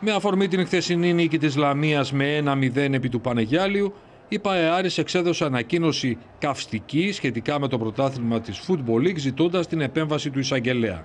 Με αφορμή την χθεσινή νίκη της Λαμίας με 1-0 επί του Πανεγιάλιου, η ΠΑΕ εξέδωσε ανακοίνωση καυστική σχετικά με το πρωτάθλημα της Football League ζητώντας την επέμβαση του Ισαγγελέα.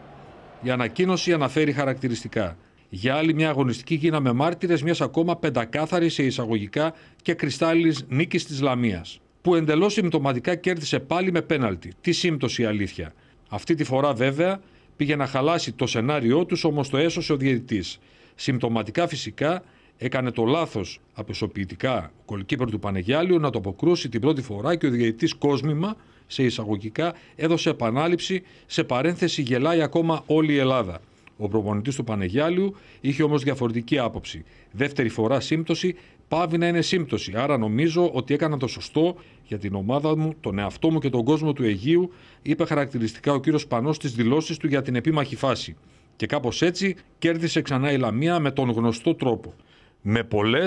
Η ανακοίνωση αναφέρει χαρακτηριστικά. Για άλλη μια αγωνιστική γίναμε μάρτυρες μιας ακόμα πεντακάθαρη σε εισαγωγικά και κρυστάλλινης νίκης της Λαμίας, που εντελώς συμπτωματικά κέρδισε πάλι με πέναλτι. Τι σύμπτωση αλήθεια. Αυτή τη φορά βέβαια πήγε να χαλάσει το σενάριό τους όμως το έσωσε ο διαιτητής. Συμπτωματικά φυσικά έκανε το λάθος απεσοποιητικά ο του Πανεγιάλιου να το αποκρούσει την πρώτη φορά και ο διαιτητής Κόσμημα σε εισαγωγικά έδωσε επανάληψη σε παρένθεση γελάει ακόμα όλη η Ελλάδα. Ο προπονητής του Πανεγιάλιου είχε όμως διαφορετική άποψη. Δεύτερη φορά σύμπτωση πάβει να είναι σύμπτωση. Άρα νομίζω ότι έκανα το σωστό για την ομάδα μου, τον εαυτό μου και τον κόσμο του Αιγείου, είπε χαρακτηριστικά ο κύριος Πανός στις δηλώσεις του για την επίμαχη φάση. Και κάπως έτσι κέρδισε ξανά η Λαμία με τον γνωστό τρόπο. Με πολλές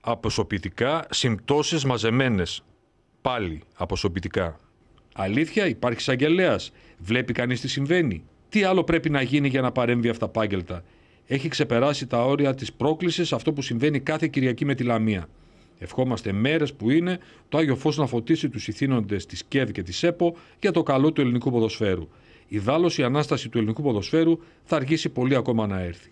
αποσωπητικά συμπτώσεις μαζεμένες. Πάλι αποσωπητικά. Αλήθεια, υπάρχει εισαγγελέας. Βλέπει κανείς τι συμβαίνει. Τι άλλο πρέπει να γίνει για να παρέμβει αυτά αυταπάγγελτα. Έχει ξεπεράσει τα όρια της πρόκλησης αυτό που συμβαίνει κάθε Κυριακή με τη Λαμία. Ευχόμαστε μέρες που είναι το Άγιο Φως να φωτίσει τους ηθήνοντες της ΚΕΔ και της ΕΠΟ για το καλό του ελληνικού ποδοσφαίρου. Η δάλωση ανάσταση του ελληνικού ποδοσφαίρου θα αργήσει πολύ ακόμα να έρθει.